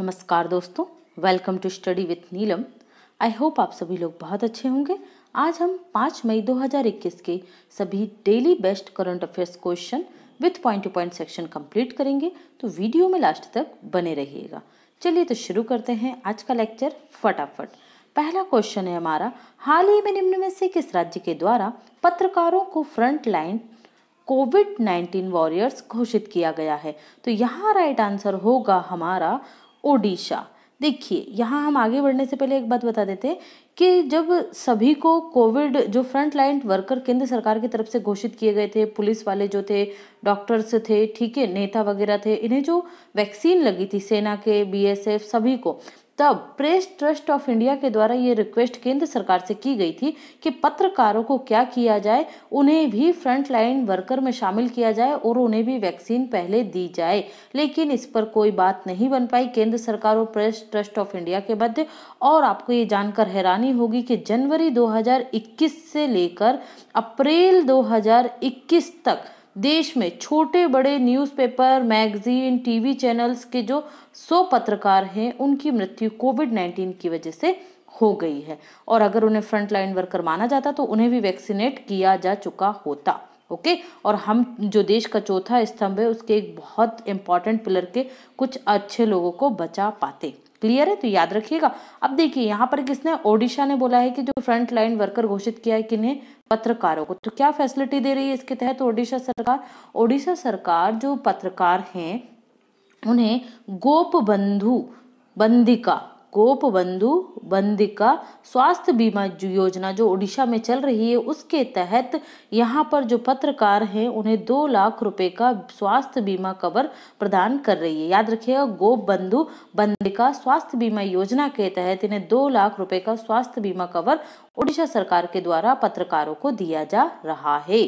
नमस्कार दोस्तों welcome to study with Neelam I hope आप सभी लोग बहुत अच्छे होंगे आज हम 5 मई 2021 के सभी daily best current affairs question with point to point section complete करेंगे तो वीडियो में लास्ट तक बने रहिएगा चलिए तो शुरू करते हैं आज का लेक्चर फटाफट पहला क्वेश्चन है हमारा हाल ही में निम्न में से किस राज्य के द्वारा पत्रकारों को front line COVID nineteen warriors घोषित किया गया है तो यहाँ राइट आंसर होगा हमारा ओडिशा देखिए यहाँ हम आगे बढ़ने से पहले एक बात बता देते हैं कि जब सभी को कोविड जो फ्रंट लाइन वर्कर केंद्र सरकार की तरफ से घोषित किए गए थे पुलिस वाले जो थे डॉक्टर्स थे ठीक है नेता वगैरह थे इन्हें जो वैक्सीन लगी थी सेना के बीएसएफ सभी को तब प्रेस ट्रस्ट ऑफ इंडिया के द्वारा ये रिक्वेस्ट केंद्र सरकार से की गई थी कि पत्रकारों को क्या किया जाए उन्हें भी फ्रंट लाइन वर्कर में शामिल किया जाए और उन्हें भी वैक्सीन पहले दी जाए लेकिन इस पर कोई बात नहीं बन पाई केंद्र सरकार और प्रेस ट्रस्ट ऑफ इंडिया के मध्य और आपको ये जानकर हैरानी होगी कि जनवरी 2021 से लेकर अप्रैल 2021 तक देश में छोटे बड़े न्यूज़पेपर मैगज़ीन टीवी चैनल्स के जो सौ पत्रकार हैं उनकी मृत्यु कोविड नाइन्टीन की वजह से हो गई है और अगर उन्हें फ्रंट लाइन वर्कर माना जाता तो उन्हें भी वैक्सीनेट किया जा चुका होता ओके okay? और हम जो देश का चौथा स्तंभ है उसके एक बहुत इम्पॉर्टेंट पिलर के कुछ अच्छे लोगों को बचा पाते क्लियर है तो याद रखिएगा अब देखिए यहाँ पर किसने ओडिशा ने बोला है कि जो फ्रंट लाइन वर्कर घोषित किया है किन्हें पत्रकारों को तो क्या फैसिलिटी दे रही है इसके तहत ओडिशा सरकार ओडिशा सरकार जो पत्रकार हैं उन्हें गोप बंधु बंदिका गोप बंधु बंदिका स्वास्थ्य बीमा योजना जो उड़ीसा में चल रही है उसके तहत यहाँ पर जो पत्रकार हैं उन्हें दो लाख रुपए का स्वास्थ्य बीमा कवर प्रदान कर रही है याद रखिएगा गोप बंधु बंदिका स्वास्थ्य बीमा योजना के तहत इन्हें दो लाख रुपए का स्वास्थ्य बीमा कवर उड़ीसा सरकार के द्वारा पत्रकारों को दिया जा रहा है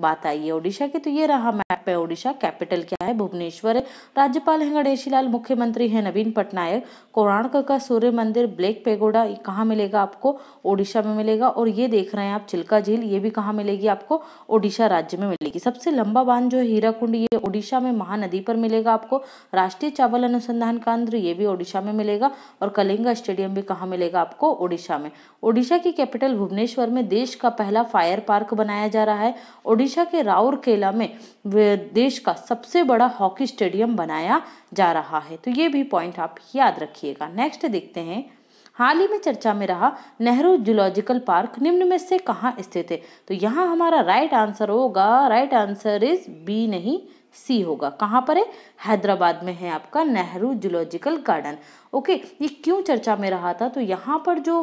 बात आई है ओडिशा की तो ये रहा मैप है ओडिशा कैपिटल क्या है भुवनेश्वर है राज्यपाल है गणेशी लाल मुख्यमंत्री है नवीन पटनायक कोणार्क का सूर्य मंदिर ब्लैक पेगोडा कहाँ मिलेगा आपको ओडिशा में मिलेगा और ये देख रहे हैं आप चिल्का झील ये भी कहाँ मिलेगी आपको ओडिशा राज्य में मिलेगी सबसे लंबा बांध जो है हीराकुंड ये ओडिशा में महानदी पर मिलेगा आपको राष्ट्रीय चावल अनुसंधान केंद्र ये भी ओडिशा में मिलेगा और कलिंगा स्टेडियम भी कहाँ मिलेगा आपको ओडिशा में ओडिशा की कैपिटल भुवनेश्वर में देश का पहला फायर पार्क बनाया जा रहा है ओडिशा के राउरकेला में देश का सबसे बड़ा हॉकी स्टेडियम बनाया जा रहा है तो ये भी पॉइंट आप याद रखिएगा नेक्स्ट देखते हैं हाल ही में चर्चा में रहा नेहरू जूलॉजिकल पार्क निम्न में से कहाँ स्थित है तो यहाँ हमारा राइट आंसर होगा राइट आंसर इज बी नहीं सी होगा कहाँ पर है हैदराबाद में है आपका नेहरू जूलॉजिकल गार्डन ओके ये क्यों चर्चा में रहा था तो यहाँ पर जो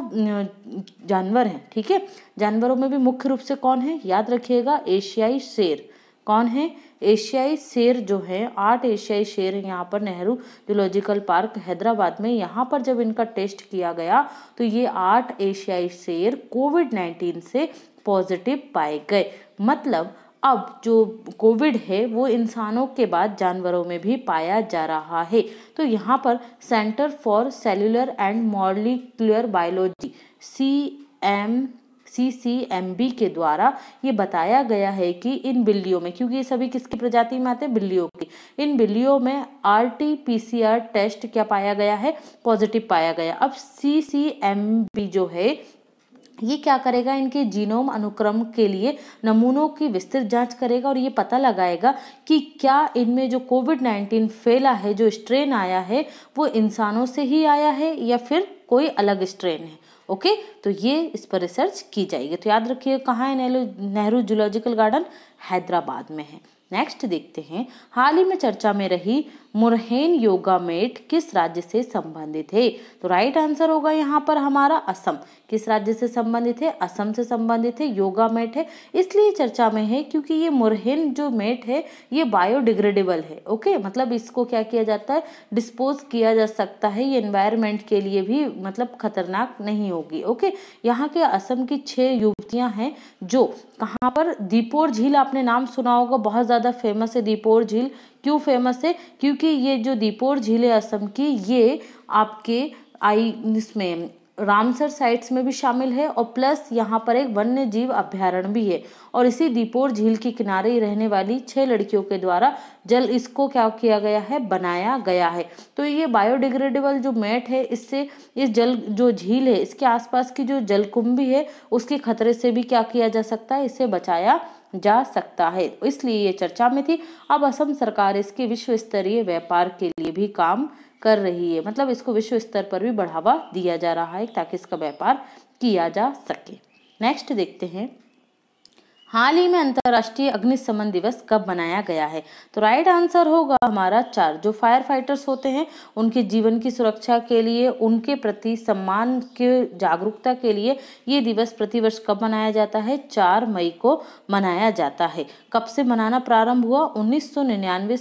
जानवर हैं ठीक है जानवरों में भी मुख्य रूप से कौन है याद रखिएगा एशियाई शेर कौन है एशियाई शेर जो है आठ एशियाई शेर है यहाँ पर नेहरू जूलॉजिकल पार्क हैदराबाद में यहाँ पर जब इनका टेस्ट किया गया तो ये आठ एशियाई शेर कोविड नाइन्टीन से पॉजिटिव पाए गए मतलब अब जो कोविड है वो इंसानों के बाद जानवरों में भी पाया जा रहा है तो यहाँ पर centre for cellular and molecular biology C M C के द्वारा ये बताया गया है कि इन बिल्लियों में क्योंकि ये सभी किसकी प्रजाति में आते हैं बिल्लियों की इन बिल्लियों में आर टेस्ट क्या पाया गया है पॉजिटिव पाया गया अब सी जो है ये क्या करेगा इनके जीनोम अनुक्रम के लिए नमूनों की विस्तृत जांच करेगा और ये पता लगाएगा कि क्या इनमें जो कोविड नाइन्टीन फैला है जो स्ट्रेन आया है वो इंसानों से ही आया है या फिर कोई अलग स्ट्रेन है ओके तो ये इस पर रिसर्च की जाएगी तो याद रखिए कहाँ है नेहरू जूलॉजिकल गार्डन हैदराबाद में है नेक्स्ट देखते हैं हाल ही में चर्चा में रही मुरहेन योगा मेट किस राज्य से संबंधित है तो राइट आंसर होगा यहाँ पर हमारा असम किस राज्य से संबंधित है असम से संबंधित है योगा मेट है इसलिए चर्चा में है क्योंकि ये मुरहेन जो मेट है ये बायोडिग्रेडेबल है ओके मतलब इसको क्या किया जाता है डिस्पोज किया जा सकता है ये इन्वायरमेंट के लिए भी मतलब खतरनाक नहीं होगी ओके यहाँ के असम की छः युवतियाँ हैं जो कहाँ पर दीपोर झील आपने नाम सुना होगा बहुत ज़्यादा फेमस है दीपोर झील क्यों फेमस है क्योंकि ये जो दीपोर झील है असम की ये आपके आई इसमें रामसर साइट्स में भी शामिल है और प्लस यहाँ पर एक वन्य जीव अभ्यारण्य भी है और इसी दीपोर झील के किनारे रहने वाली छह लड़कियों के द्वारा जल इसको क्या किया गया है बनाया गया है तो ये बायोडिग्रेडेबल जो मैट है इससे इस जल जो झील है इसके आसपास की जो जलकुंभी है उसके खतरे से भी क्या किया जा सकता है इसे बचाया जा सकता है इसलिए ये चर्चा में थी अब असम सरकार इसके विश्व स्तरीय व्यापार के लिए भी काम कर रही है मतलब इसको विश्व स्तर पर भी बढ़ावा दिया जा रहा है ताकि इसका व्यापार किया जा सके नेक्स्ट देखते हैं हाल ही में अंतर्राष्ट्रीय अग्निशमन दिवस कब मनाया गया है तो राइट आंसर होगा हमारा चार जो फायर फाइटर्स होते हैं उनके जीवन की सुरक्षा के लिए उनके प्रति सम्मान के जागरूकता के लिए ये दिवस प्रतिवर्ष कब मनाया जाता है चार मई को मनाया जाता है कब से मनाना प्रारंभ हुआ उन्नीस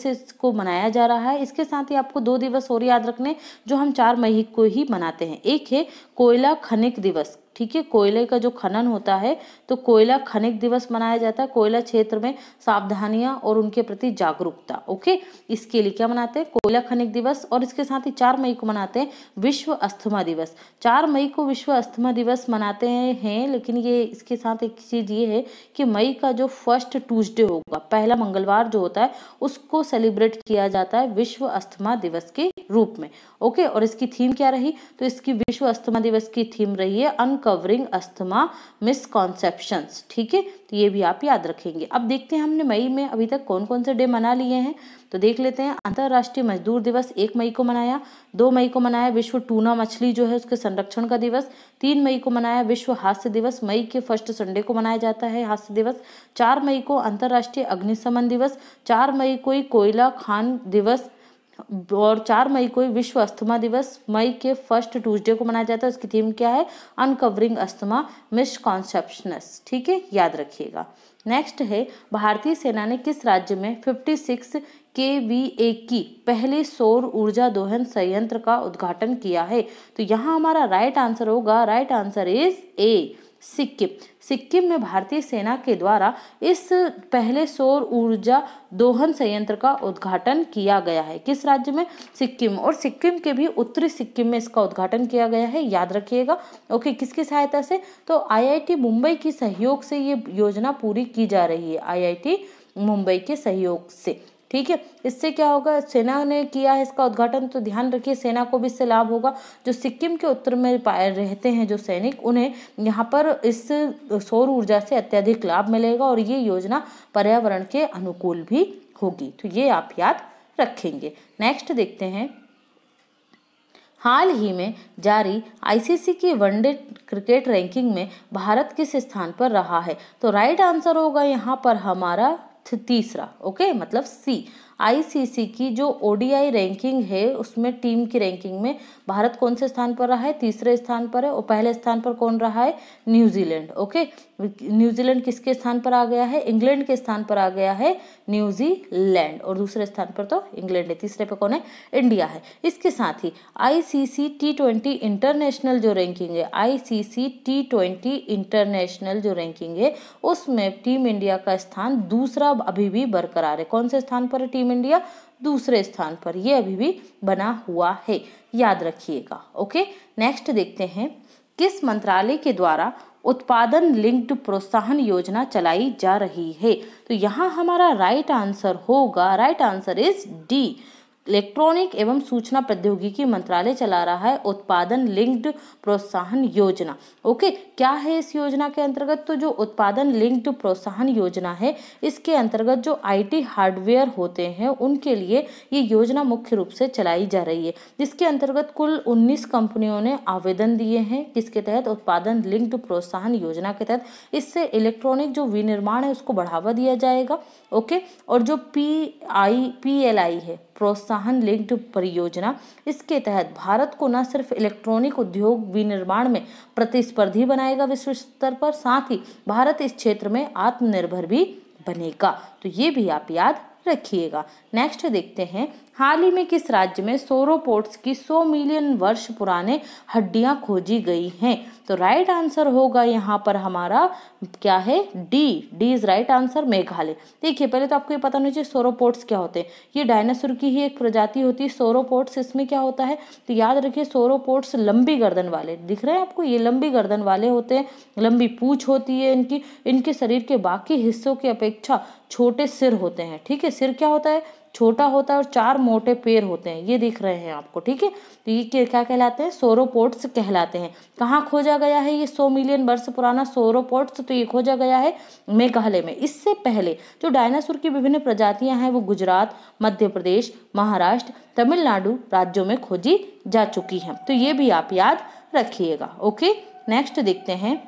से इसको मनाया जा रहा है इसके साथ ही आपको दो दिवस और याद रखने जो हम चार मई को ही मनाते हैं एक है कोयला खनिक दिवस ठीक है कोयले का जो खनन होता है तो कोयला खनिक दिवस मनाया जाता है कोयला क्षेत्र में सावधानियां और उनके प्रति जागरूकता ओके इसके लिए क्या मनाते हैं कोयला खनिक दिवस और इसके साथ ही चार मई को मनाते हैं विश्व अस्थमा दिवस चार मई को विश्व अस्थमा दिवस मनाते हैं लेकिन ये इसके साथ एक चीज़ ये है कि मई का जो फर्स्ट ट्यूजडे होगा पहला मंगलवार जो होता है उसको सेलिब्रेट किया जाता है विश्व अस्थमा दिवस के रूप में ओके और इसकी थीम क्या रही तो इसकी विश्व अस्थमा दिवस की थीम रही है अन कवरिंग अस्थमा मिसकॉन्सेप्शंस ठीक है तो ये भी आप याद रखेंगे अब देखते हैं हमने मई में अभी तक कौन कौन से डे मना लिए हैं तो देख लेते हैं अंतर्राष्ट्रीय मजदूर दिवस एक मई को मनाया दो मई को मनाया विश्व टूना मछली जो है उसके संरक्षण का दिवस तीन मई को मनाया विश्व हास्य दिवस मई के फर्स्ट संडे को मनाया जाता है हास्य दिवस चार मई को अंतर्राष्ट्रीय अग्निशमन दिवस चार मई को ही कोयला खान दिवस और चार मई को विश्व अस्थमा दिवस मई के फर्स्ट ट्यूसडे को मनाया जाता है उसकी थीम क्या है अनकवरिंग अस्थमा मिसकॉन्सेप्शनस ठीक है याद रखिएगा नेक्स्ट है भारतीय सेना ने किस राज्य में 56 के वी ए की पहले सौर ऊर्जा दोहन संयंत्र का उद्घाटन किया है तो यहाँ हमारा राइट आंसर होगा right answer is A Sikkim Sikkim में भारतीय सेना के द्वारा इस पहले सौर ऊर्जा दोहन संयंत्र का उद्घाटन किया गया है किस राज्य में सिक्किम और सिक्किम के भी उत्तरी सिक्किम में इसका उद्घाटन किया गया है याद रखिएगा ओके किसकी सहायता से तो आईआईटी मुंबई की सहयोग से ये योजना पूरी की जा रही है आईआईटी मुंबई के सहयोग से ठीक है इससे क्या होगा सेना ने किया है इसका उद्घाटन तो ध्यान रखिए सेना को भी इससे लाभ होगा जो सिक्किम के उत्तर में रहते हैं जो सैनिक उन्हें यहाँ पर इस सौर ऊर्जा से अत्यधिक लाभ मिलेगा और ये योजना पर्यावरण के अनुकूल भी होगी तो ये आप याद रखेंगे नेक्स्ट देखते हैं हाल ही में जारी आईसीसी की वनडे क्रिकेट रैंकिंग में भारत किस स्थान पर रहा है तो राइट आंसर होगा यहाँ पर हमारा तीसरा ओके मतलब सी आईसीसी की जो ओडीआई रैंकिंग है उसमें टीम की रैंकिंग में भारत कौन से स्थान पर रहा है तीसरे स्थान पर है और पहले स्थान पर कौन रहा है न्यूजीलैंड ओके न्यूजीलैंड किसके स्थान पर आ गया है इंग्लैंड के स्थान पर आ गया है न्यूजीलैंड और दूसरे स्थान पर तो इंग्लैंड है तीसरे पर कौन है इंडिया है इसके साथ ही आईसीसी टी ट्वेंटी इंटरनेशनल जो रैंकिंग है आईसीसी टी ट्वेंटी इंटरनेशनल जो रैंकिंग है उसमें टीम इंडिया का स्थान दूसरा अभी भी बरकरार है कौन से स्थान पर है टीम टीम इंडिया दूसरे स्थान पर ये अभी भी बना हुआ है याद रखिएगा ओके नेक्स्ट देखते हैं किस मंत्रालय के द्वारा उत्पादन लिंक्ड प्रोत्साहन योजना चलाई जा रही है तो यहाँ हमारा राइट आंसर होगा right answer is D electronic एवं सूचना प्रौद्योगिकी मंत्रालय चला रहा है उत्पादन लिंक्ड प्रोत्साहन योजना ओके क्या है इस योजना के अंतर्गत तो जो उत्पादन लिंक्ड प्रोत्साहन योजना है इसके अंतर्गत जो आईटी हार्डवेयर होते हैं उनके लिए ये योजना मुख्य रूप से चलाई जा रही है जिसके अंतर्गत कुल उन्नीस कंपनियों ने आवेदन दिए हैं जिसके तहत उत्पादन लिंक्ड प्रोत्साहन योजना के तहत इससे इलेक्ट्रॉनिक जो विनिर्माण है उसको बढ़ावा दिया जाएगा ओके और जो P I P L I है प्रोत्साहन लिंक्ड परियोजना इसके तहत भारत को न सिर्फ इलेक्ट्रॉनिक उद्योग विनिर्माण में प्रतिस्पर्धी बनाएगा विश्व स्तर पर साथ ही भारत इस क्षेत्र में आत्मनिर्भर भी बनेगा तो ये भी आप याद रखिएगा नेक्स्ट देखते हैं हाल ही में किस राज्य में सोरोपोर्ट्स की 100 मिलियन वर्ष पुराने हड्डियां खोजी गई हैं तो राइट आंसर होगा यहाँ पर हमारा क्या है D D is right answer Meghalaya देखिए पहले तो आपको ये पता नहीं चाहिए सोरोपोर्ट्स क्या होते हैं ये डायनासोर की ही एक प्रजाति होती है सोरोपोर्ट्स इसमें क्या होता है तो याद रखिए सोरोपोर्ट्स लंबी गर्दन वाले दिख रहे हैं आपको ये लंबी गर्दन वाले होते हैं लंबी पूछ होती है इनकी इनके शरीर के बाकी हिस्सों की अपेक्षा छोटे सिर होते हैं ठीक है सिर क्या होता है छोटा होता है और चार मोटे पेड़ होते हैं ये दिख रहे हैं आपको ठीक है तो ये क्या कहलाते हैं सोरोपोर्ट्स कहलाते हैं कहाँ खोजा गया है ये सौ मिलियन वर्ष पुराना सोरोपोर्ट्स तो ये खोजा गया है मेघालय में इससे पहले जो डायनासोर की विभिन्न प्रजातियां हैं वो गुजरात मध्य प्रदेश महाराष्ट्र तमिलनाडु राज्यों में खोजी जा चुकी हैं तो ये भी आप याद रखिएगा ओके नेक्स्ट देखते हैं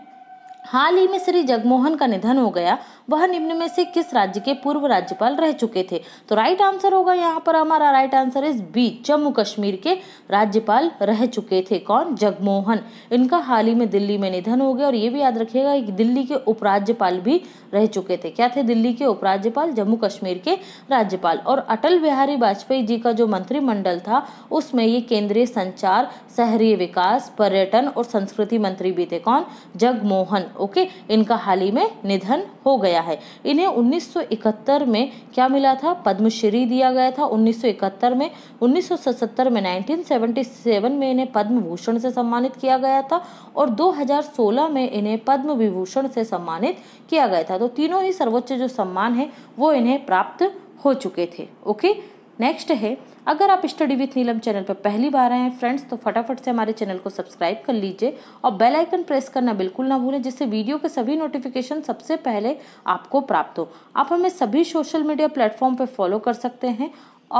हाल ही में श्री जगमोहन का निधन हो गया वह निम्न में से किस राज्य के पूर्व राज्यपाल रह चुके थे तो राइट आंसर होगा यहाँ पर हमारा right answer is B Jammu Kashmir के राज्यपाल रह चुके थे कौन जगमोहन इनका हाल ही में दिल्ली में निधन हो गया और ये भी याद रखिएगा कि दिल्ली के उपराज्यपाल भी रह चुके थे क्या थे दिल्ली के उपराज्यपाल जम्मू कश्मीर के राज्यपाल और अटल बिहारी वाजपेयी जी का जो मंत्रिमंडल था उसमें ये केंद्रीय संचार शहरी विकास पर्यटन और संस्कृति मंत्री भी थे कौन जगमोहन ओके इनका हाल ही में निधन हो गया है इन्हें 1971 में क्या मिला था पद्मश्री दिया गया था 1971 में 1977 में 1977 में इन्हें पद्म भूषण से सम्मानित किया गया था और 2016 में इन्हें पद्म विभूषण से सम्मानित किया गया था तो तीनों ही सर्वोच्च जो सम्मान है वो इन्हें प्राप्त हो चुके थे ओके नेक्स्ट है अगर आप स्टडी विथ नीलम चैनल पर पहली बार आए हैं फ्रेंड्स तो फटाफट से हमारे चैनल को सब्सक्राइब कर लीजिए और बेल आइकन प्रेस करना बिल्कुल ना भूलें जिससे वीडियो के सभी नोटिफिकेशन सबसे पहले आपको प्राप्त हो आप हमें सभी सोशल मीडिया प्लेटफॉर्म पर फॉलो कर सकते हैं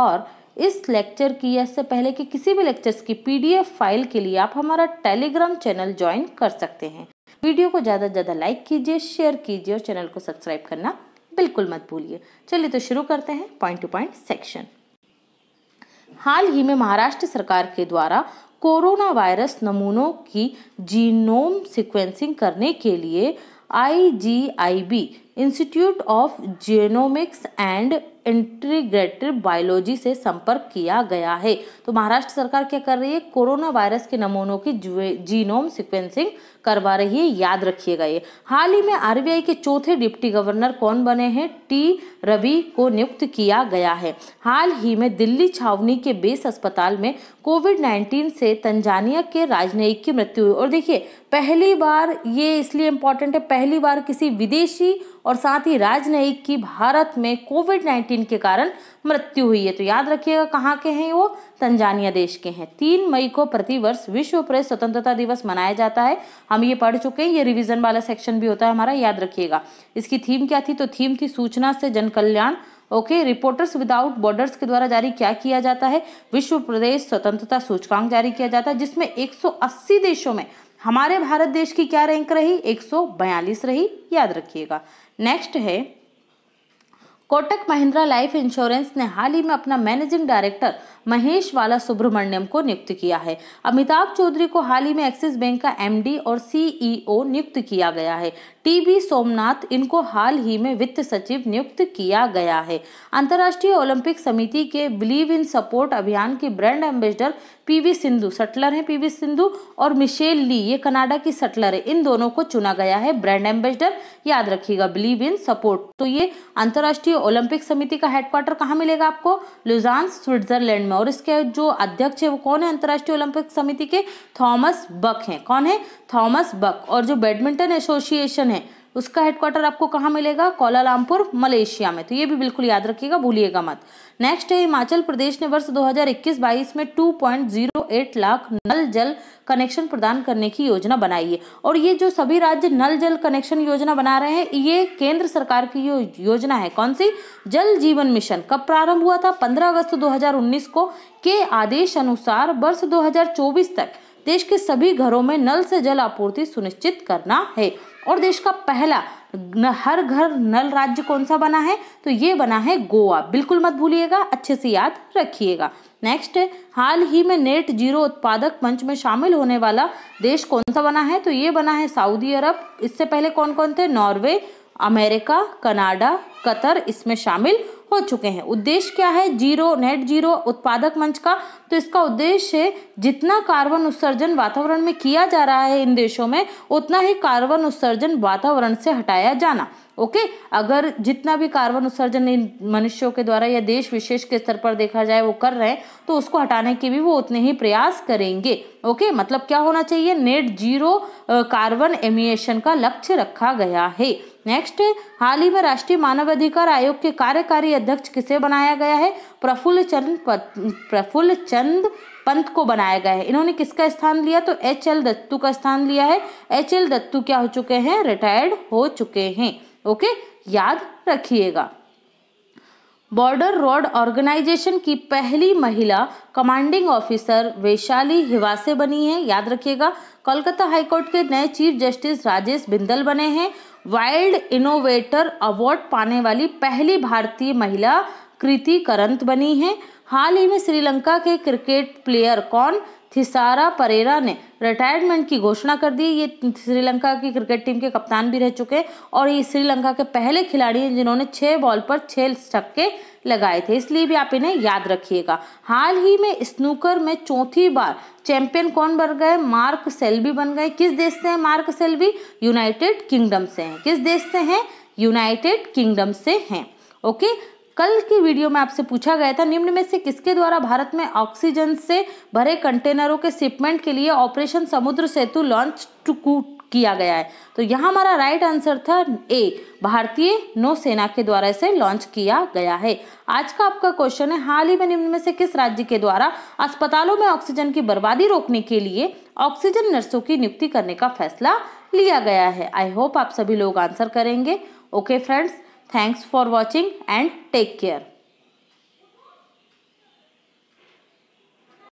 और इस लेक्चर की या इससे पहले कि किसी भी लेक्चर्स की पी फाइल के लिए आप हमारा टेलीग्राम चैनल ज्वाइन कर सकते हैं वीडियो को ज़्यादा से ज़्यादा लाइक कीजिए शेयर कीजिए और चैनल को सब्सक्राइब करना बिल्कुल मत भूलिए चलिए तो शुरू करते हैं पॉइंट टू पॉइंट सेक्शन हाल ही में महाराष्ट्र सरकार के द्वारा कोरोना वायरस नमूनों की जीनोम सीक्वेंसिंग करने के लिए IGIB institute of genomics and integrated biology से संपर्क किया गया है तो महाराष्ट्र सरकार क्या कर रही है कोरोना वायरस के नमूनों की जीनोम सिक्वेंसिंग करवा रही है याद रखिएगा ये हाल ही में आरबीआई के चौथे डिप्टी गवर्नर कौन बने हैं टी रवि को नियुक्त किया गया है हाल ही में दिल्ली छावनी के बेस अस्पताल में कोविड 19 से तंजानिया के राजनयिक की मृत्यु हुई और देखिए पहली बार ये इसलिए इंपॉर्टेंट है पहली बार किसी विदेशी और साथ ही राजनयिक की भारत में कोविड नाइन्टीन के कारण मृत्यु हुई है तो याद रखिएगा कहाँ के हैं वो तंजानिया देश के हैं तीन मई को प्रतिवर्ष विश्व प्रेस स्वतंत्रता दिवस मनाया जाता है हम ये पढ़ चुके हैं ये रिविजन वाला सेक्शन भी होता है हमारा याद रखिएगा इसकी थीम क्या थी तो थीम थी सूचना से जनकल्याण ओके रिपोर्टर्स विदाउट बॉर्डर्स के द्वारा जारी क्या किया जाता है विश्व प्रदेश स्वतंत्रता सूचकांक जारी किया जाता है जिसमें 180 देशों में हमारे भारत देश की क्या रैंक रही 142 रही याद रखिएगा नेक्स्ट है कोटक महिंद्रा लाइफ इंश्योरेंस ने हाल ही में अपना मैनेजिंग डायरेक्टर महेश वाला सुब्रमण्यम को नियुक्त किया है अमिताभ चौधरी को हाल ही में एक्सिस बैंक का एमडी और सीईओ e नियुक्त किया गया है टीबी सोमनाथ इनको हाल ही में वित्त सचिव नियुक्त किया गया है अंतर्राष्ट्रीय ओलंपिक समिति के बिलीव इन सपोर्ट अभियान की brand ambassador P V Sindhu shuttler हैं पीवी सिंधु और मिशेल ली ये कनाडा की सटलर है इन दोनों को चुना गया है ब्रांड एम्बेसडर याद रखिएगा बिलीव इन सपोर्ट तो ये अंतर्राष्ट्रीय ओलंपिक समिति का हेडक्वार्टर कहाँ मिलेगा आपको लुजान स्विट्जरलैंड में और इसके जो अध्यक्ष है वो कौन है अंतर्राष्ट्रीय ओलंपिक समिति के थॉमस बक हैं कौन है थॉमस बक और जो बैडमिंटन एसोसिएशन है उसका हेडक्वार्टर आपको कहाँ मिलेगा कोलालामपुर मलेशिया में तो ये भी बिल्कुल याद रखिएगा भूलिएगा मत नेक्स्ट है हिमाचल प्रदेश ने वर्ष 2021-22 में 2.08 लाख नल जल कनेक्शन प्रदान करने की योजना बनाई है और ये जो सभी राज्य नल जल कनेक्शन योजना बना रहे हैं ये केंद्र सरकार की यो, योजना है कौन सी जल जीवन मिशन कब प्रारंभ हुआ था 15 अगस्त 2019 को के आदेश अनुसार वर्ष 2024 तक देश के सभी घरों में नल से जल आपूर्ति सुनिश्चित करना है और देश का पहला हर घर नल राज्य कौन सा बना है तो ये बना है गोवा बिल्कुल मत भूलिएगा अच्छे से याद रखिएगा नेक्स्ट हाल ही में नेट जीरो उत्पादक मंच में शामिल होने वाला देश कौन सा बना है तो ये बना है सऊदी अरब इससे पहले कौन कौन थे नॉर्वे अमेरिका कनाडा कतर इसमें शामिल हो चुके हैं उद्देश्य क्या है जीरो नेट जीरो उत्पादक मंच का तो इसका उद्देश्य जितना कार्बन उत्सर्जन वातावरण में किया जा रहा है इन देशों में उतना ही कार्बन उत्सर्जन वातावरण से हटाया जाना ओके अगर जितना भी कार्बन उत्सर्जन इन मनुष्यों के द्वारा या देश विशेष के स्तर पर देखा जाए वो कर रहे हैं तो उसको हटाने के भी वो उतने ही प्रयास करेंगे ओके मतलब क्या होना चाहिए नेट जीरो कार्बन एमिएशन का लक्ष्य रखा गया है नेक्स्ट हाल ही में राष्ट्रीय मानवाधिकार आयोग के कार्यकारी अध्यक्ष किसे बनाया गया है प्रफुल्ल चंद प्रफुल्ल चंद पंत को बनाया गया है इन्होंने किसका स्थान लिया तो एच एल दत्तू का स्थान लिया है एच एल दत्तू क्या हो चुके हैं रिटायर्ड हो चुके हैं ओके याद रखिएगा बॉर्डर रोड ऑर्गेनाइजेशन की पहली महिला कमांडिंग ऑफिसर वैशाली हिवासे बनी है याद रखिएगा कोलकाता हाईकोर्ट के नए चीफ जस्टिस राजेश बिंदल बने हैं वाइल्ड इनोवेटर अवार्ड पाने वाली पहली भारतीय महिला कृति करंत बनी हैं हाल ही में श्रीलंका के क्रिकेट प्लेयर कौन थिसारा परेरा ने रिटायरमेंट की घोषणा कर दी ये श्रीलंका की क्रिकेट टीम के कप्तान भी रह चुके हैं और ये श्रीलंका के पहले खिलाड़ी हैं जिन्होंने छः बॉल पर छः छक्के लगाए थे इसलिए भी आप इन्हें याद रखिएगा हाल ही में स्नूकर में चौथी बार चैंपियन कौन बन गए मार्क सेल्बी बन गए किस देश से हैं मार्क सेल्बी यूनाइटेड किंगडम से हैं किस देश से हैं यूनाइटेड किंगडम से हैं ओके कल की वीडियो में आपसे पूछा गया था निम्न में से किसके द्वारा भारत में ऑक्सीजन से भरे कंटेनरों के शिपमेंट के लिए ऑपरेशन समुद्र सेतु लॉन्च किया गया है तो यहाँ हमारा राइट आंसर था ए भारतीय नौसेना के द्वारा इसे लॉन्च किया गया है आज का आपका क्वेश्चन है हाल ही में निम्न में से किस राज्य के द्वारा अस्पतालों में ऑक्सीजन की बर्बादी रोकने के लिए ऑक्सीजन नर्सों की नियुक्ति करने का फैसला लिया गया है आई होप आप सभी लोग आंसर करेंगे okay friends Thanks for watching and take care.